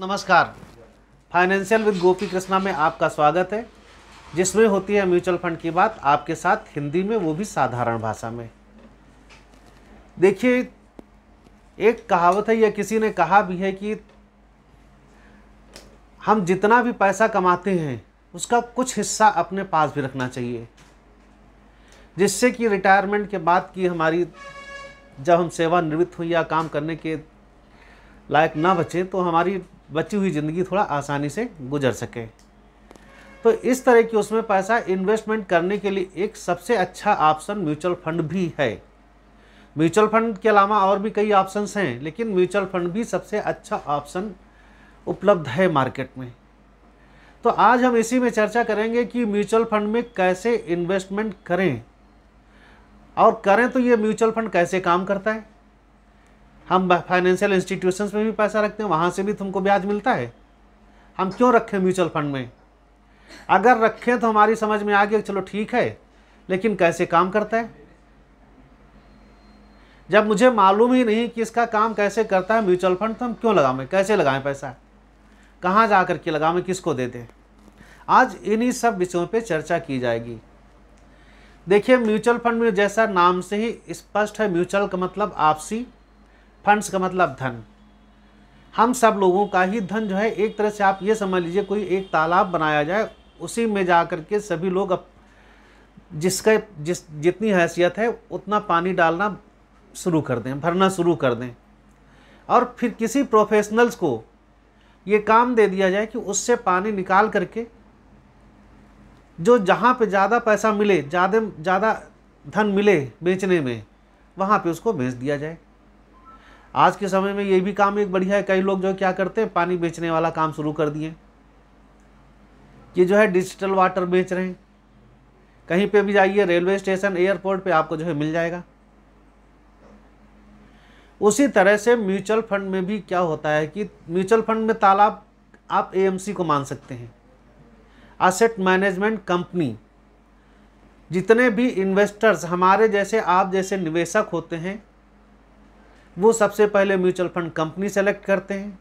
नमस्कार financial with गोपी कृष्णा में आपका स्वागत है जिसमें होती है म्यूचुअल फंड की बात आपके साथ हिंदी में वो भी साधारण भाषा में देखिए एक कहावत है या किसी ने कहा भी है कि हम जितना भी पैसा कमाते हैं उसका कुछ हिस्सा अपने पास भी रखना चाहिए जिससे कि रिटायरमेंट के बाद की हमारी जब हम सेवानिवृत्त हुई या काम करने के लायक ना बचें तो हमारी बची हुई ज़िंदगी थोड़ा आसानी से गुजर सके तो इस तरह की उसमें पैसा इन्वेस्टमेंट करने के लिए एक सबसे अच्छा ऑप्शन म्यूचुअल फंड भी है म्यूचुअल फंड के अलावा और भी कई ऑप्शंस हैं लेकिन म्यूचुअल फंड भी सबसे अच्छा ऑप्शन उपलब्ध है मार्केट में तो आज हम इसी में चर्चा करेंगे कि म्यूचुअल फंड में कैसे इन्वेस्टमेंट करें और करें तो ये म्यूचुअल फंड कैसे काम करता है हम फाइनेंशियल इंस्टीट्यूशंस में भी पैसा रखते हैं वहाँ से भी तुमको ब्याज मिलता है हम क्यों रखें म्यूचुअल फंड में अगर रखें तो हमारी समझ में आ गया चलो ठीक है लेकिन कैसे काम करता है जब मुझे मालूम ही नहीं कि इसका काम कैसे करता है म्यूचुअल फंड तो हम क्यों लगावें कैसे लगाएं पैसा कहाँ जा कर के लगावें किसको दे दें आज इन्हीं सब विषयों पे चर्चा की जाएगी देखिए म्यूचुअल फंड में जैसा नाम से ही स्पष्ट है म्यूचुअल का मतलब आपसी फंड्स का मतलब धन हम सब लोगों का ही धन जो है एक तरह से आप ये समझ लीजिए कोई एक तालाब बनाया जाए उसी में जा कर के सभी लोग अब जिसका जिस जितनी हैसियत है उतना पानी डालना शुरू कर दें भरना शुरू कर दें और फिर किसी प्रोफेशनल्स को ये काम दे दिया जाए कि उससे पानी निकाल करके जो जहाँ पे ज़्यादा पैसा मिले ज़्यादा ज़्यादा धन मिले बेचने में वहाँ पे उसको बेच दिया जाए आज के समय में ये भी काम एक बढ़िया है कई लोग जो क्या करते हैं पानी बेचने वाला काम शुरू कर दिए ये जो है डिजिटल वाटर बेच रहे हैं कहीं पे भी जाइए रेलवे स्टेशन एयरपोर्ट पे आपको जो है मिल जाएगा उसी तरह से म्यूचुअल फंड में भी क्या होता है कि म्यूचुअल फंड में तालाब आप एएमसी को मान सकते हैं असेट मैनेजमेंट कंपनी जितने भी इन्वेस्टर्स हमारे जैसे आप जैसे निवेशक होते हैं वो सबसे पहले म्यूचुअल फंड कंपनी सेलेक्ट करते हैं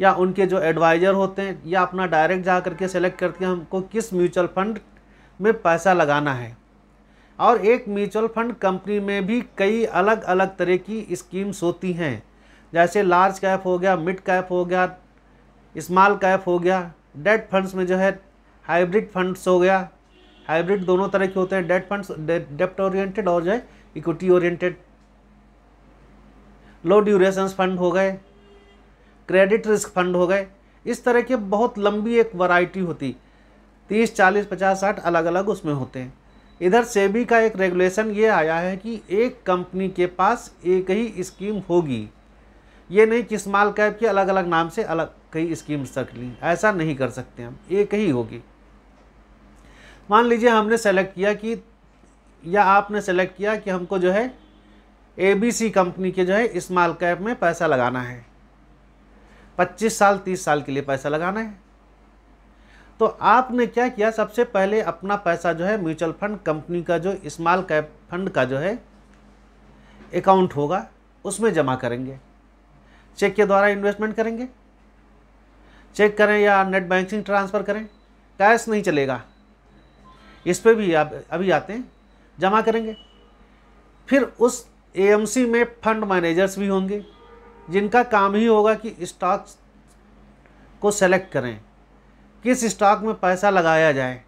या उनके जो एडवाइज़र होते हैं या अपना डायरेक्ट जा करके सेलेक्ट करते हैं हमको किस म्यूचुअल फंड में पैसा लगाना है और एक म्यूचुअल फंड कंपनी में भी कई अलग अलग तरह की स्कीम्स होती हैं जैसे लार्ज कैप हो गया मिड कैप हो गया स्मॉल कैप हो गया डेट फंड्स में जो है हाइब्रिड फंड्स हो गया हाइब्रिड दोनों तरह के होते हैं डेट फंड्स डेप्ट ओरिएंटेड और जो है equity oriented low duration fund हो गए क्रेडिट रिस्क फंड हो गए इस तरह के बहुत लंबी एक वैरायटी होती तीस चालीस पचास साठ अलग अलग उसमें होते हैं इधर सेबी का एक रेगुलेशन ये आया है कि एक कंपनी के पास एक ही स्कीम होगी ये नहीं कि स्मॉल कैप के अलग अलग नाम से अलग कई स्कीम्स रख ली ऐसा नहीं कर सकते हम एक ही होगी मान लीजिए हमने सेलेक्ट किया कि या आपने सेलेक्ट किया कि हमको जो है ए बी सी कंपनी के जो है स्मॉल कैप में पैसा लगाना है पच्चीस साल तीस साल के लिए पैसा लगाना है तो आपने क्या किया सबसे पहले अपना पैसा जो है म्यूचुअल फंड कंपनी का जो स्मॉल कैप फंड का जो है अकाउंट होगा उसमें जमा करेंगे चेक के द्वारा इन्वेस्टमेंट करेंगे चेक करें या नेट बैंकिंग ट्रांसफ़र करें कैश नहीं चलेगा इस पर भी आप अभी आते हैं जमा करेंगे फिर उस एएमसी में फंड मैनेजर्स भी होंगे जिनका काम ही होगा कि स्टॉक को सेलेक्ट करें किस स्टॉक में पैसा लगाया जाए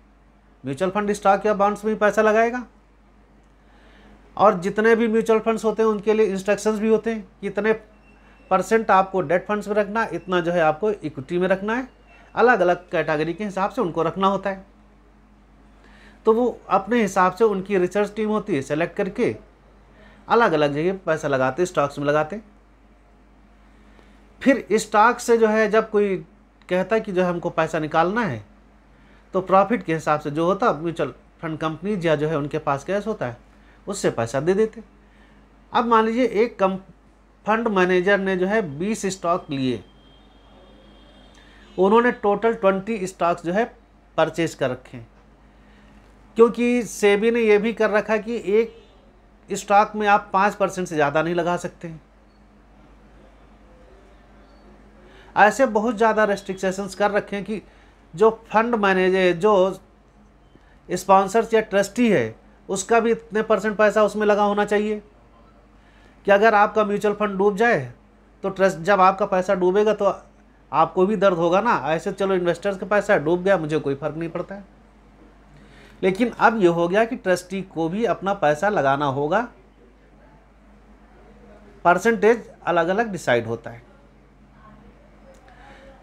म्यूचुअल फंड स्टॉक या बॉन्ड्स में पैसा लगाएगा और जितने भी म्यूचुअल फंड्स होते हैं उनके लिए इंस्ट्रक्शंस भी होते हैं कि इतने परसेंट आपको डेट फंड्स में रखना इतना जो है आपको इक्विटी में रखना है अलग अलग कैटेगरी के हिसाब से उनको रखना होता है तो वो अपने हिसाब से उनकी रिसर्च टीम होती है सेलेक्ट करके अलग अलग जगह पैसा लगाते स्टॉक्स में लगाते फिर स्टॉक से जो है जब कोई कहता है कि जो है हमको पैसा निकालना है तो प्रॉफिट के हिसाब से जो होता म्यूचुअल फंड कंपनीज या जो है उनके पास कैश होता है उससे पैसा दे देते अब मान लीजिए एक कम फंड मैनेजर ने जो है बीस स्टॉक लिए उन्होंने टोटल ट्वेंटी स्टॉक्स जो है परचेज कर रखे हैं क्योंकि सेबी ने यह भी कर रखा कि एक स्टॉक में आप पाँच परसेंट से ज़्यादा नहीं लगा सकते ऐसे बहुत ज़्यादा रेस्ट्रिक्शंस कर रखे हैं कि जो फंड मैनेजर जो स्पॉन्सर्स या ट्रस्टी है उसका भी इतने परसेंट पैसा उसमें लगा होना चाहिए कि अगर आपका म्यूचुअल फंड डूब जाए तो ट्रस्ट जब आपका पैसा डूबेगा तो आपको भी दर्द होगा ना ऐसे चलो इन्वेस्टर्स का पैसा डूब गया मुझे कोई फ़र्क नहीं पड़ता है लेकिन अब यह हो गया कि ट्रस्टी को भी अपना पैसा लगाना होगा परसेंटेज अलग अलग डिसाइड होता है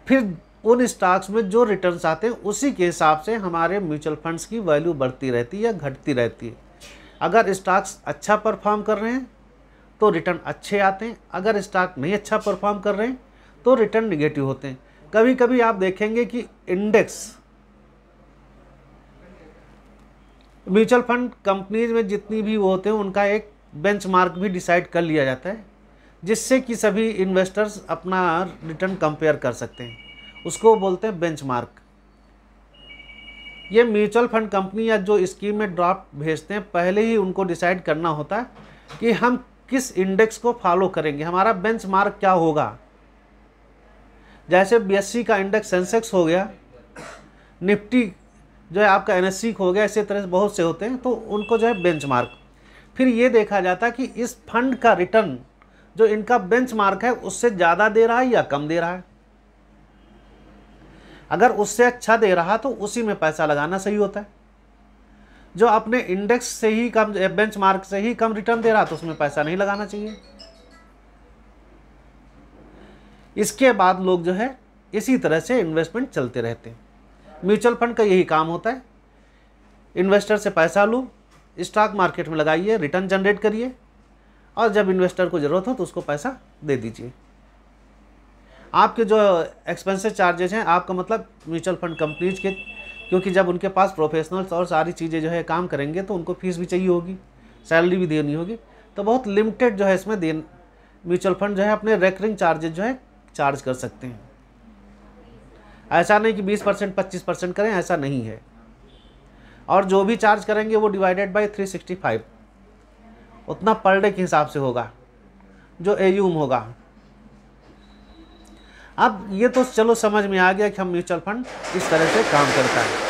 फिर उन स्टॉक्स में जो रिटर्न्स आते हैं उसी के हिसाब से हमारे म्यूचुअल फंड्स की वैल्यू बढ़ती रहती है या घटती रहती है अगर स्टॉक्स अच्छा परफॉर्म कर रहे हैं तो रिटर्न अच्छे आते हैं अगर स्टॉक नहीं अच्छा परफॉर्म कर रहे हैं तो रिटर्न निगेटिव होते हैं कभी कभी आप देखेंगे कि इंडेक्स म्यूचुअल फंड कंपनीज में जितनी भी वो होते हैं उनका एक बेंचमार्क भी डिसाइड कर लिया जाता है जिससे कि सभी इन्वेस्टर्स अपना रिटर्न कंपेयर कर सकते हैं उसको बोलते हैं बेंचमार्क ये म्यूचुअल फंड कंपनी या जो स्कीम में ड्राफ्ट भेजते हैं पहले ही उनको डिसाइड करना होता है कि हम किस इंडेक्स को फॉलो करेंगे हमारा बेंचमार्क क्या होगा जैसे बीएससी का इंडेक्स सेंसेक्स हो गया निफ्टी जो है आपका एन हो गया इसी तरह से बहुत से होते हैं तो उनको जो है बेंच फिर ये देखा जाता है कि इस फंड का रिटर्न जो इनका बेंच है उससे ज़्यादा दे रहा है या कम दे रहा है अगर उससे अच्छा दे रहा तो उसी में पैसा लगाना सही होता है जो अपने इंडेक्स से ही कम मार्क से ही कम रिटर्न दे रहा तो उसमें पैसा नहीं लगाना चाहिए इसके बाद लोग जो है इसी तरह से इन्वेस्टमेंट चलते रहते हैं म्यूचुअल फंड का यही काम होता है इन्वेस्टर से पैसा लूँ स्टॉक मार्केट में लगाइए रिटर्न जनरेट करिए और जब इन्वेस्टर को ज़रूरत हो तो उसको पैसा दे दीजिए आपके जो एक्सपेंसिव चार्जेज हैं आपका मतलब म्यूचुअल फंड कंपनीज के क्योंकि जब उनके पास प्रोफेशनल्स और सारी चीज़ें जो है काम करेंगे तो उनको फीस भी चाहिए होगी सैलरी भी देनी होगी तो बहुत लिमिटेड जो है इसमें देन म्यूचुअल फंड जो है अपने रेकरिंग चार्जेज जो है चार्ज कर सकते हैं ऐसा नहीं कि बीस परसेंट पच्चीस परसेंट करें ऐसा नहीं है और जो भी चार्ज करेंगे वो divided by three sixty five उतना पर डे के हिसाब से होगा जो एयूम होगा अब ये तो चलो समझ में आ गया कि हम म्यूचुअल फंड इस तरह से काम करता है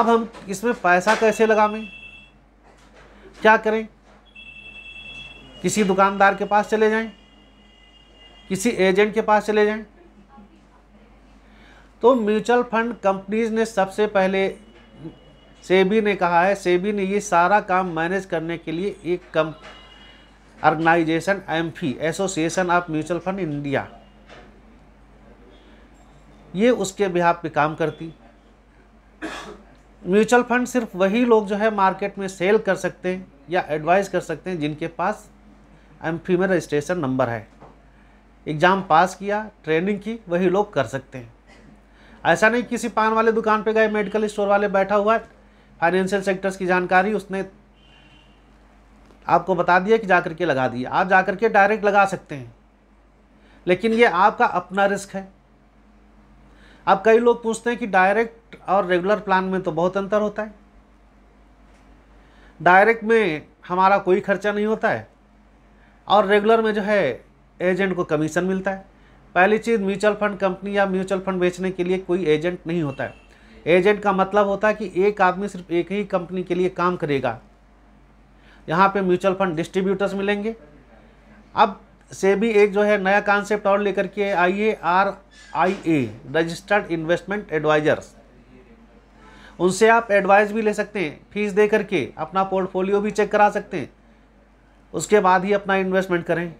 अब हम इसमें पैसा कैसे लगावें क्या करें किसी दुकानदार के पास चले जाएं किसी एजेंट के पास चले जाएं तो म्यूचुअल फंड कंपनीज ने सबसे पहले सेबी ने कहा है सेबी ने ये सारा काम मैनेज करने के लिए एक कम ऑर्गेनाइजेशन एम association of mutual fund India ये उसके बिहार पे काम करती म्यूचुअल फंड सिर्फ वही लोग जो है मार्केट में सेल कर सकते हैं या एडवाइस कर सकते हैं जिनके पास एम में रजिस्ट्रेशन नंबर है एग्ज़ाम पास किया ट्रेनिंग की वही लोग कर सकते हैं ऐसा नहीं किसी पान वाले दुकान पे गए मेडिकल स्टोर वाले बैठा हुआ है फाइनेंशियल सेक्टर्स की जानकारी उसने आपको बता दिया कि जाकर के लगा दिए आप जा के डायरेक्ट लगा सकते हैं लेकिन ये आपका अपना रिस्क है अब कई लोग पूछते हैं कि डायरेक्ट और रेगुलर प्लान में तो बहुत अंतर होता है डायरेक्ट में हमारा कोई खर्चा नहीं होता है और रेगुलर में जो है एजेंट को कमीशन मिलता है पहली चीज़ म्यूचुअल फंड कंपनी या म्यूचुअल फंड बेचने के लिए कोई एजेंट नहीं होता है एजेंट का मतलब होता है कि एक आदमी सिर्फ एक ही कंपनी के लिए काम करेगा यहाँ पे म्यूचुअल फंड डिस्ट्रीब्यूटर्स मिलेंगे अब से भी एक जो है नया कॉन्सेप्ट और लेकर के आई ए R I A registered investment advisors उनसे आप एडवाइस भी ले सकते हैं फीस दे करके अपना पोर्टफोलियो भी चेक करा सकते हैं उसके बाद ही अपना इन्वेस्टमेंट करें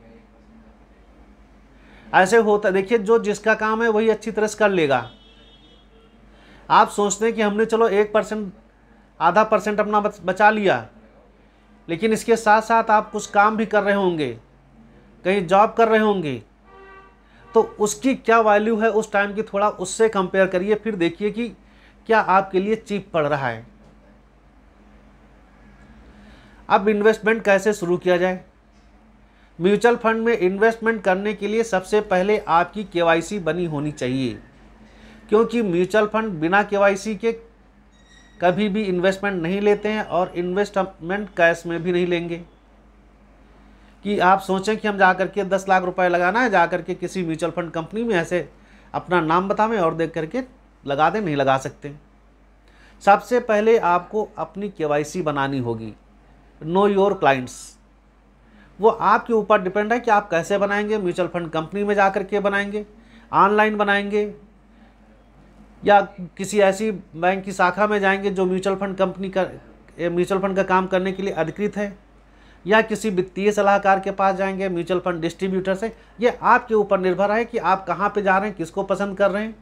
ऐसे होता देखिए जो जिसका काम है वही अच्छी तरह से कर लेगा आप सोचते हैं कि हमने चलो एक परसेंट आधा परसेंट अपना बचा लिया लेकिन इसके साथ साथ आप कुछ काम भी कर रहे होंगे कहीं जॉब कर रहे होंगे तो उसकी क्या वैल्यू है उस टाइम की थोड़ा उससे कंपेयर करिए फिर देखिए कि क्या आपके लिए चीप पड़ रहा है अब इन्वेस्टमेंट कैसे शुरू किया जाए म्यूचुअल फंड में इन्वेस्टमेंट करने के लिए सबसे पहले आपकी केवाईसी बनी होनी चाहिए क्योंकि म्यूचुअल फंड बिना केवाईसी के कभी भी इन्वेस्टमेंट नहीं लेते हैं और इन्वेस्टमेंट कैश में भी नहीं लेंगे कि आप सोचें कि हम जा कर के दस लाख रुपए लगाना है जा कर के किसी म्यूचुअल फंड कंपनी में ऐसे अपना नाम बतावें और देख करके लगा दें नहीं लगा सकते सबसे पहले आपको अपनी के बनानी होगी नो योर क्लाइंट्स वो आपके ऊपर डिपेंड है कि आप कैसे बनाएंगे म्यूचुअल फंड कंपनी में जा कर के बनाएंगे ऑनलाइन बनाएंगे या किसी ऐसी बैंक की शाखा में जाएंगे जो म्यूचुअल फंड कंपनी का म्यूचुअल फंड का काम करने के लिए अधिकृत है या किसी वित्तीय सलाहकार के पास जाएंगे म्यूचुअल फंड डिस्ट्रीब्यूटर से ये आपके ऊपर निर्भर है कि आप कहाँ पे जा रहे हैं किसको पसंद कर रहे हैं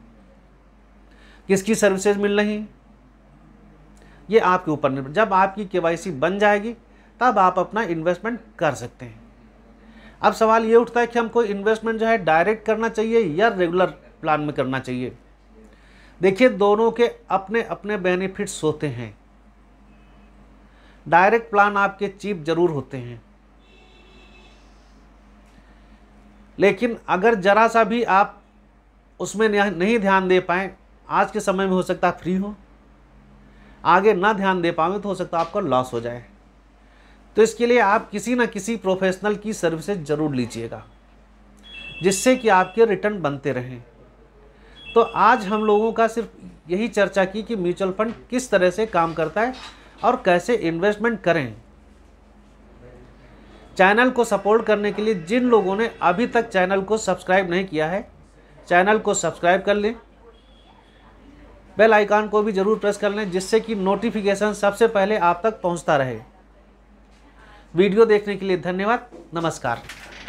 किसकी सर्विसेज मिल रही हैं ये आपके ऊपर निर्भर जब आपकी केवाईसी बन जाएगी तब आप अपना इन्वेस्टमेंट कर सकते हैं अब सवाल ये उठता है कि हमको इन्वेस्टमेंट जो है डायरेक्ट करना चाहिए या रेगुलर प्लान में करना चाहिए देखिए दोनों के अपने अपने बेनिफिट्स होते हैं डायरेक्ट प्लान आपके चीप जरूर होते हैं लेकिन अगर ज़रा सा भी आप उसमें नहीं ध्यान दे पाए आज के समय में हो सकता है फ्री हो आगे ना ध्यान दे पाए तो हो सकता है आपका लॉस हो जाए तो इसके लिए आप किसी ना किसी प्रोफेशनल की सर्विसेज ज़रूर लीजिएगा जिससे कि आपके रिटर्न बनते रहें तो आज हम लोगों का सिर्फ यही चर्चा की कि म्यूचुअल फंड किस तरह से काम करता है और कैसे इन्वेस्टमेंट करें चैनल को सपोर्ट करने के लिए जिन लोगों ने अभी तक चैनल को सब्सक्राइब नहीं किया है चैनल को सब्सक्राइब कर लें बेल आइकॉन को भी ज़रूर प्रेस कर लें जिससे कि नोटिफिकेशन सबसे पहले आप तक पहुंचता रहे वीडियो देखने के लिए धन्यवाद नमस्कार